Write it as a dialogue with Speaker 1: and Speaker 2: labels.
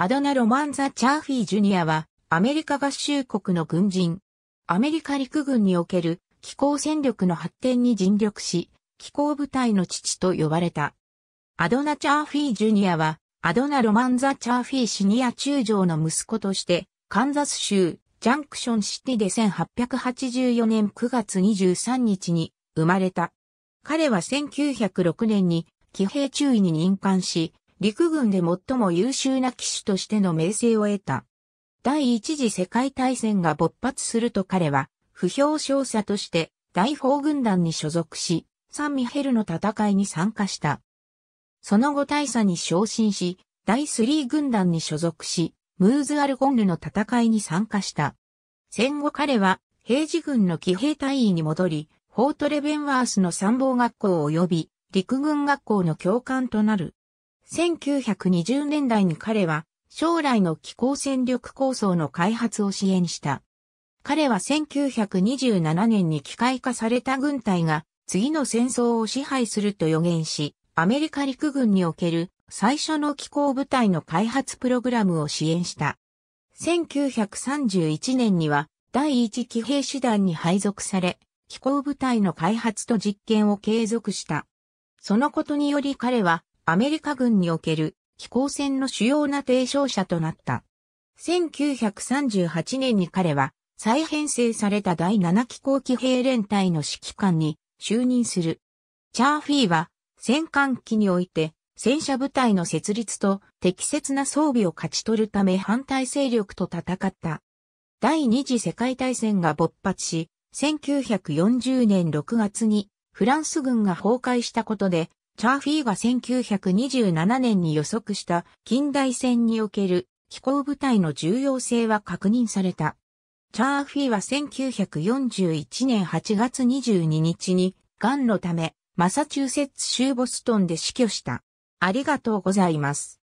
Speaker 1: アドナ・ロマン・ザ・チャーフィー・ジュニアは、アメリカ合衆国の軍人。アメリカ陸軍における気候戦力の発展に尽力し、気候部隊の父と呼ばれた。アドナ・チャーフィー・ジュニアは、アドナ・ロマン・ザ・チャーフィー・シニア中将の息子として、カンザス州、ジャンクションシティで1884年9月23日に生まれた。彼は1906年に騎兵中尉に任官し、陸軍で最も優秀な騎手としての名声を得た。第一次世界大戦が勃発すると彼は、不評少佐として大砲軍団に所属し、サンミヘルの戦いに参加した。その後大佐に昇進し、第3軍団に所属し、ムーズ・アルゴンルの戦いに参加した。戦後彼は、平時軍の騎兵隊員に戻り、フォートレベンワースの参謀学校及び陸軍学校の教官となる。1920年代に彼は将来の気候戦力構想の開発を支援した。彼は1927年に機械化された軍隊が次の戦争を支配すると予言し、アメリカ陸軍における最初の気候部隊の開発プログラムを支援した。1931年には第一騎兵師団に配属され、気候部隊の開発と実験を継続した。そのことにより彼はアメリカ軍における飛行船の主要な提唱者となった。1938年に彼は再編成された第7機構機兵連隊の指揮官に就任する。チャーフィーは戦艦機において戦車部隊の設立と適切な装備を勝ち取るため反対勢力と戦った。第二次世界大戦が勃発し、1940年6月にフランス軍が崩壊したことでチャーフィーが1927年に予測した近代戦における飛行部隊の重要性は確認された。チャーフィーは1941年8月22日に、癌のため、マサチューセッツ州ボストンで死去した。ありがとうございます。